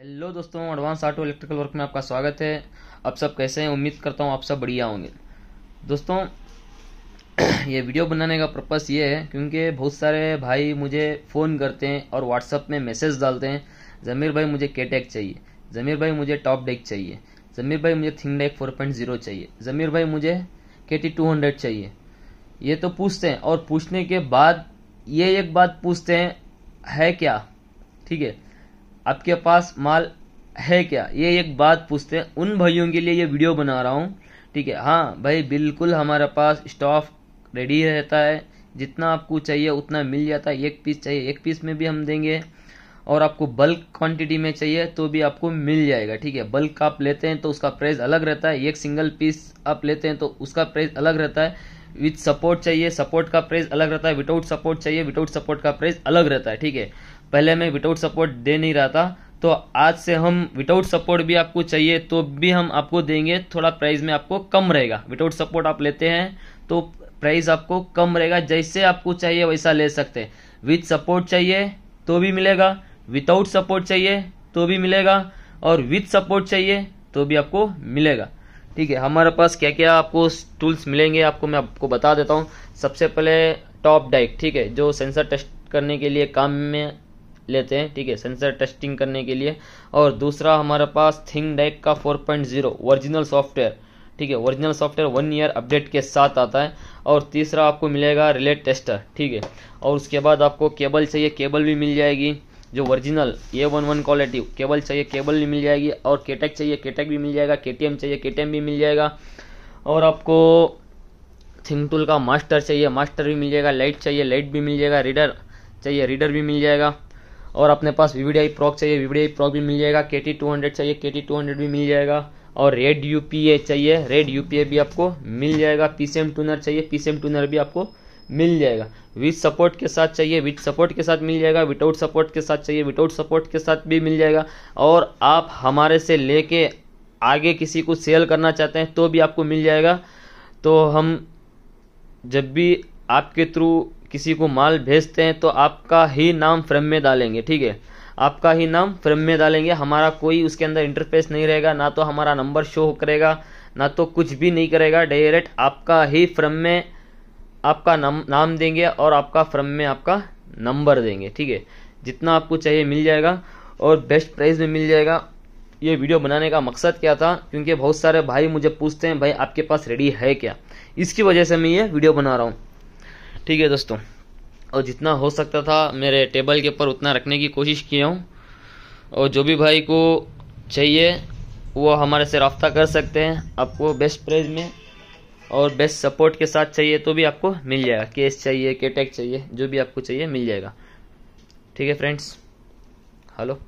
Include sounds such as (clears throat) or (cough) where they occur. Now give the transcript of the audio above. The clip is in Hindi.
हेलो दोस्तों एडवांस ऑटो इलेक्ट्रिकल वर्क में आपका स्वागत है आप सब कैसे हैं उम्मीद करता हूँ आप सब बढ़िया होंगे दोस्तों (clears throat) ये वीडियो बनाने का पर्पस ये है क्योंकि बहुत सारे भाई मुझे फ़ोन करते हैं और व्हाट्सअप में मैसेज डालते हैं ज़मीर भाई मुझे केटेक चाहिए ज़मीर भाई मुझे टॉप डेक चाहिए ज़मीर भाई मुझे thing deck four point zero चाहिए ज़मीर भाई मुझे के टी टू हंड्रेड चाहिए ये तो पूछते हैं और पूछने के बाद ये एक बात पूछते हैं है क्या ठीक है आपके पास माल है क्या ये एक बात पूछते हैं उन भाइयों के लिए ये वीडियो बना रहा हूँ ठीक है हाँ भाई बिल्कुल हमारे पास स्टॉफ रेडी रहता है जितना आपको चाहिए उतना मिल जाता है एक पीस चाहिए एक पीस में भी हम देंगे और आपको बल्क क्वांटिटी में चाहिए तो भी आपको मिल जाएगा ठीक है बल्क आप लेते हैं तो उसका प्राइस अलग रहता है एक सिंगल पीस आप लेते हैं तो उसका प्राइस अलग रहता है विथ सपोर्ट चाहिए सपोर्ट का प्राइस अलग रहता है विदाउट सपोर्ट चाहिए विदाउट सपोर्ट का प्राइस अलग रहता है ठीक है पहले मैं विदाउट सपोर्ट दे नहीं रहा था तो आज से हम विदाउट सपोर्ट भी आपको चाहिए तो भी हम आपको देंगे थोड़ा प्राइस में आपको कम रहेगा विदाउट सपोर्ट आप लेते हैं तो प्राइस आपको कम रहेगा जैसे आपको चाहिए वैसा ले सकते हैं विथ सपोर्ट चाहिए तो भी मिलेगा विदाउट सपोर्ट चाहिए तो भी मिलेगा और विथ सपोर्ट चाहिए तो भी आपको मिलेगा ठीक है हमारे पास क्या क्या आपको टूल्स मिलेंगे आपको मैं आपको बता देता हूँ सबसे पहले टॉप डाइक ठीक है जो सेंसर टेस्ट करने के लिए काम में लेते हैं ठीक है सेंसर टेस्टिंग करने के लिए और दूसरा हमारे पास थिंग डेक का 4.0 ओरिजिनल सॉफ्टवेयर ठीक है original software one year update के साथ आता है और तीसरा आपको मिलेगा रिलेट टेस्टर ठीक है और उसके बाद आपको केबल चाहिए केबल भी मिल जाएगी जो original A one one quality cable चाहिए केबल भी मिल जाएगी और केटेक e चाहिए केटेक e भी मिल जाएगा के चाहिए के भी मिल जाएगा और आपको थिंग टूल का मास्टर चाहिए मास्टर भी मिल जाएगा लाइट चाहिए लाइट भी मिल जाएगा रीडर चाहिए रीडर भी मिल जाएगा और अपने पास वी डी आई प्रॉक चाहिए वी आई प्रॉक भी मिल जाएगा के टी टू हंड्रेड चाहिए के टी टू हंड्रेड भी मिल जाएगा और रेड यू पी ए चाहिए रेड यू पी भी आपको मिल जाएगा पी सी एम टूनर चाहिए पी सी एम टूनर भी आपको मिल जाएगा विथ सपोर्ट के साथ चाहिए विथ सपोर्ट के साथ मिल जाएगा विदाउट सपोर्ट के साथ चाहिए विदाउट सपोर्ट के साथ भी मिल जाएगा और आप हमारे से लेके आगे किसी को सेल करना चाहते हैं तो भी आपको मिल जाएगा तो हम जब भी आपके थ्रू किसी को माल भेजते हैं तो आपका ही नाम फ्रेम में डालेंगे ठीक है आपका ही नाम फ्रेम में डालेंगे हमारा कोई उसके अंदर इंटरफेस नहीं रहेगा ना तो हमारा नंबर शो करेगा ना तो कुछ भी नहीं करेगा डायरेक्ट आपका ही फ्रम में आपका नाम नाम देंगे और आपका फ्रम में आपका नंबर देंगे ठीक है जितना आपको चाहिए मिल जाएगा और बेस्ट प्राइस में मिल जाएगा ये वीडियो बनाने का मकसद क्या था क्योंकि बहुत सारे भाई मुझे पूछते हैं भाई आपके पास रेडी है क्या इसकी वजह से मैं ये वीडियो बना रहा हूँ ठीक है दोस्तों और जितना हो सकता था मेरे टेबल के ऊपर उतना रखने की कोशिश किया हूँ और जो भी भाई को चाहिए वो हमारे से रब्ता कर सकते हैं आपको बेस्ट प्राइस में और बेस्ट सपोर्ट के साथ चाहिए तो भी आपको मिल जाएगा केस चाहिए केटेक चाहिए जो भी आपको चाहिए मिल जाएगा ठीक है फ्रेंड्स हेलो